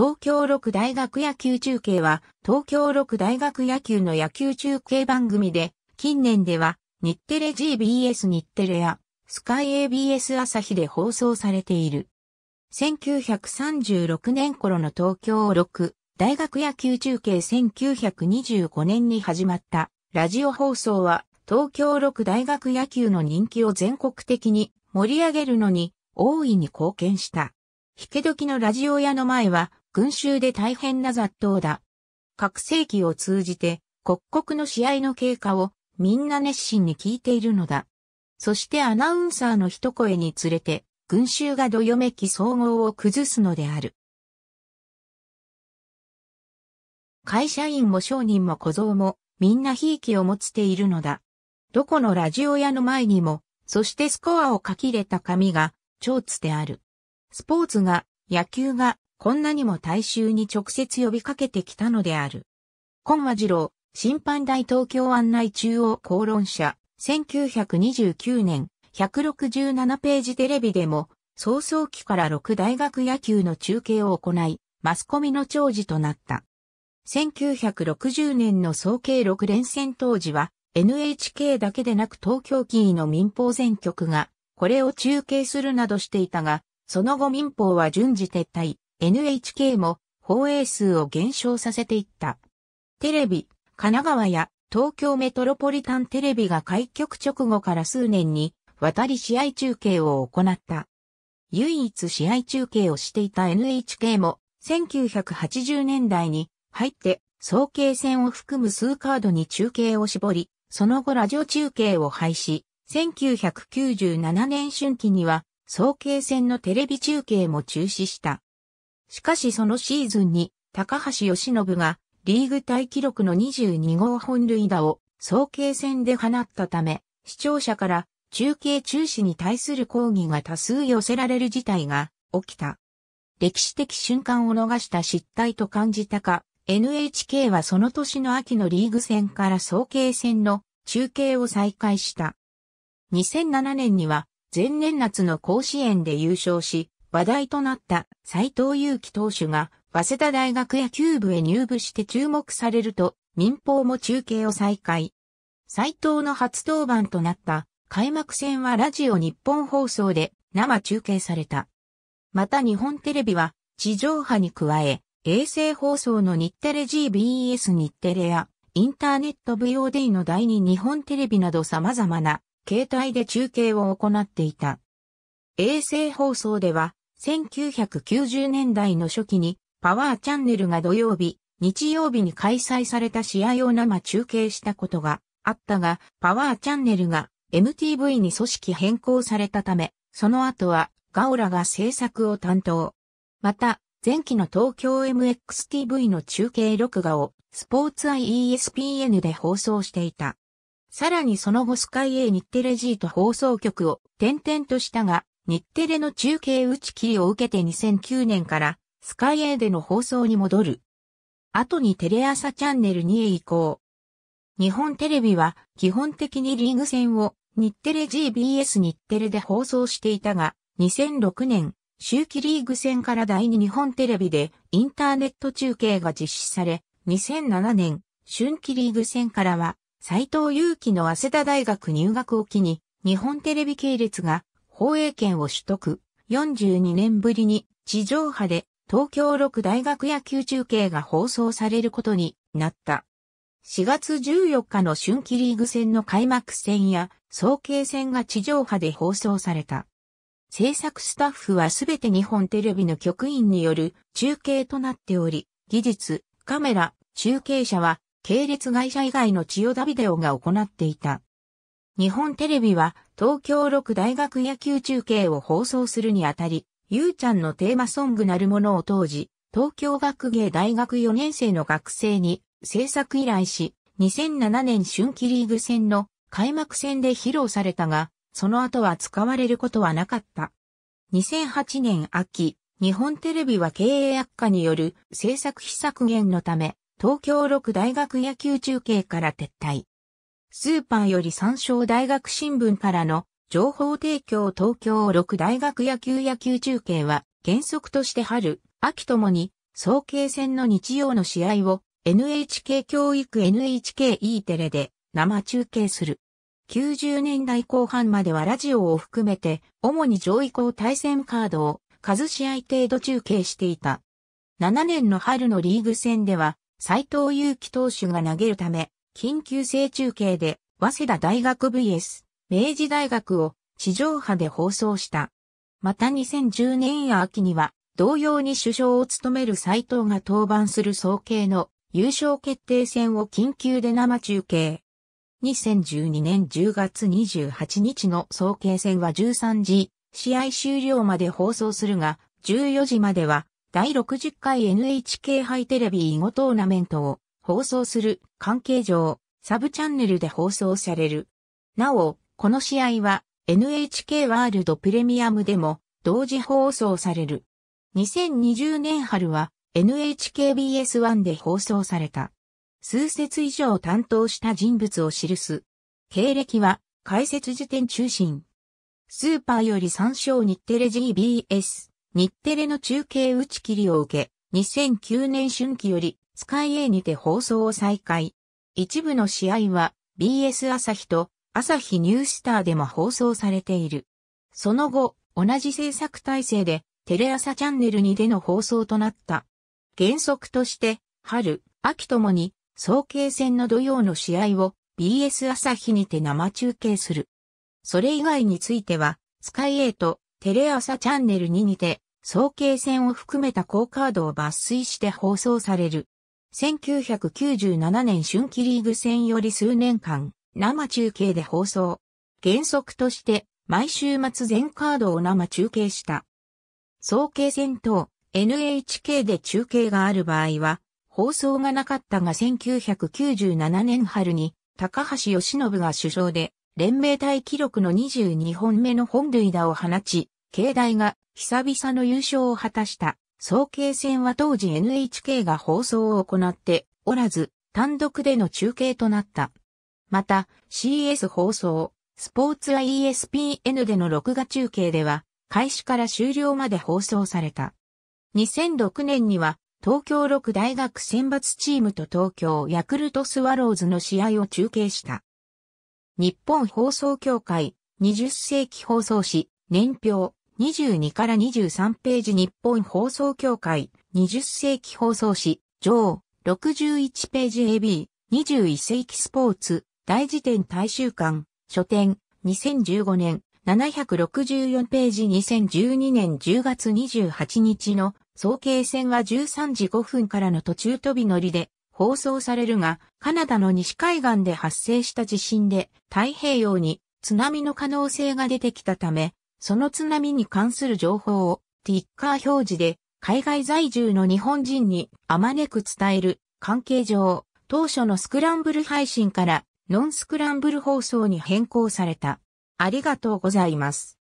東京六大学野球中継は、東京六大学野球の野球中継番組で、近年では、日テレ GBS 日テレや、スカイ ABS 朝日で放送されている。1936年頃の東京六大学野球中継1925年に始まった、ラジオ放送は、東京六大学野球の人気を全国的に盛り上げるのに、大いに貢献した。引け時のラジオ屋の前は、群衆で大変な雑踏だ。各世紀を通じて、刻々の試合の経過をみんな熱心に聞いているのだ。そしてアナウンサーの一声につれて、群衆がどよめき総合を崩すのである。会社員も商人も小僧も、みんなひいきを持つているのだ。どこのラジオ屋の前にも、そしてスコアを書き入れた紙が、蝶つである。スポーツが、野球が、こんなにも大衆に直接呼びかけてきたのである。今和次郎、審判大東京案内中央公論社、1929年、167ページテレビでも、早々期から6大学野球の中継を行い、マスコミの長寿となった。1960年の総計6連戦当時は、NHK だけでなく東京キーの民放全局が、これを中継するなどしていたが、その後民放は順次撤退、NHK も放映数を減少させていった。テレビ、神奈川や東京メトロポリタンテレビが開局直後から数年に渡り試合中継を行った。唯一試合中継をしていた NHK も1980年代に入って総計戦を含む数カードに中継を絞り、その後ラジオ中継を廃止、1997年春季には総計戦のテレビ中継も中止した。しかしそのシーズンに、高橋義信が、リーグ大記録の22号本塁打を、総計戦で放ったため、視聴者から、中継中止に対する抗議が多数寄せられる事態が、起きた。歴史的瞬間を逃した失態と感じたか、NHK はその年の秋のリーグ戦から総計戦の中継を再開した。2007年には前年夏の甲子園で優勝し、話題となった斎藤祐樹投手が、早稲田大学野球部へ入部して注目されると、民放も中継を再開。斎藤の初登板となった開幕戦はラジオ日本放送で生中継された。また日本テレビは地上波に加え、衛星放送の日テレ GBS 日テレやインターネット VOD の第二日本テレビなど様々な携帯で中継を行っていた。衛星放送では1990年代の初期にパワーチャンネルが土曜日、日曜日に開催された試合を生中継したことがあったが、パワーチャンネルが MTV に組織変更されたため、その後はガオラが制作を担当。また、前期の東京 MXTV の中継録画をスポーツ IESPN で放送していた。さらにその後スカイ A 日テレジーと放送局を転々としたが、日テレの中継打ち切りを受けて2009年からスカイ A での放送に戻る。後にテレ朝チャンネル2へ移行。日本テレビは基本的にリーグ戦を日テレ GBS 日テレで放送していたが、2006年、秋季リーグ戦から第2日本テレビでインターネット中継が実施され、2007年、春季リーグ戦からは、斎藤祐樹の早稲田大学入学を機に、日本テレビ系列が放映権を取得。42年ぶりに地上波で東京6大学野球中継が放送されることになった。4月14日の春季リーグ戦の開幕戦や総計戦が地上波で放送された。制作スタッフはすべて日本テレビの局員による中継となっており、技術、カメラ、中継者は系列会社以外の千代田ビデオが行っていた。日本テレビは東京6大学野球中継を放送するにあたり、ゆうちゃんのテーマソングなるものを当時、東京学芸大学4年生の学生に制作依頼し、2007年春季リーグ戦の開幕戦で披露されたが、その後は使われることはなかった。2008年秋、日本テレビは経営悪化による制作費削減のため、東京6大学野球中継から撤退。スーパーより参照大学新聞からの情報提供東京6大学野球野球中継は原則として春、秋ともに総計戦の日曜の試合を NHK 教育 NHKE テレで生中継する。90年代後半まではラジオを含めて主に上位校対戦カードを数試合程度中継していた。7年の春のリーグ戦では斎藤祐樹投手が投げるため緊急性中継で、早稲田大学 VS、明治大学を地上波で放送した。また2010年秋には、同様に首相を務める斎藤が登板する総計の優勝決定戦を緊急で生中継。2012年10月28日の総計戦は13時、試合終了まで放送するが、14時までは、第60回 NHK 杯テレビ囲碁トーナメントを放送する関係上、サブチャンネルで放送される。なお、この試合は NHK ワールドプレミアムでも同時放送される。2020年春は NHKBS1 で放送された。数節以上担当した人物を記す。経歴は解説時点中心。スーパーより参照日テレ GBS、日テレの中継打ち切りを受け、2009年春季よりスカイ A にて放送を再開。一部の試合は BS 朝日と朝日ニュースターでも放送されている。その後、同じ制作体制でテレ朝チャンネルにでの放送となった。原則として、春、秋ともに、早慶戦の土曜の試合を BS 朝日にて生中継する。それ以外については、スカイ A とテレ朝チャンネル2にて、早慶戦を含めた高カードを抜粋して放送される。1997年春季リーグ戦より数年間、生中継で放送。原則として、毎週末全カードを生中継した。総計戦等、NHK で中継がある場合は、放送がなかったが1997年春に、高橋義信が首相で、連盟対記録の22本目の本塁打を放ち、境内が久々の優勝を果たした。総計戦は当時 NHK が放送を行っておらず、単独での中継となった。また、CS 放送、スポーツは ESPN での録画中継では、開始から終了まで放送された。2006年には、東京6大学選抜チームと東京ヤクルトスワローズの試合を中継した。日本放送協会20世紀放送誌年表22から23ページ日本放送協会20世紀放送誌上61ページ AB 21世紀スポーツ大辞典大衆館書店2015年764ページ2012年10月28日の総計線は13時5分からの途中飛び乗りで放送されるが、カナダの西海岸で発生した地震で太平洋に津波の可能性が出てきたため、その津波に関する情報をティッカー表示で海外在住の日本人にあまねく伝える関係上、当初のスクランブル配信からノンスクランブル放送に変更された。ありがとうございます。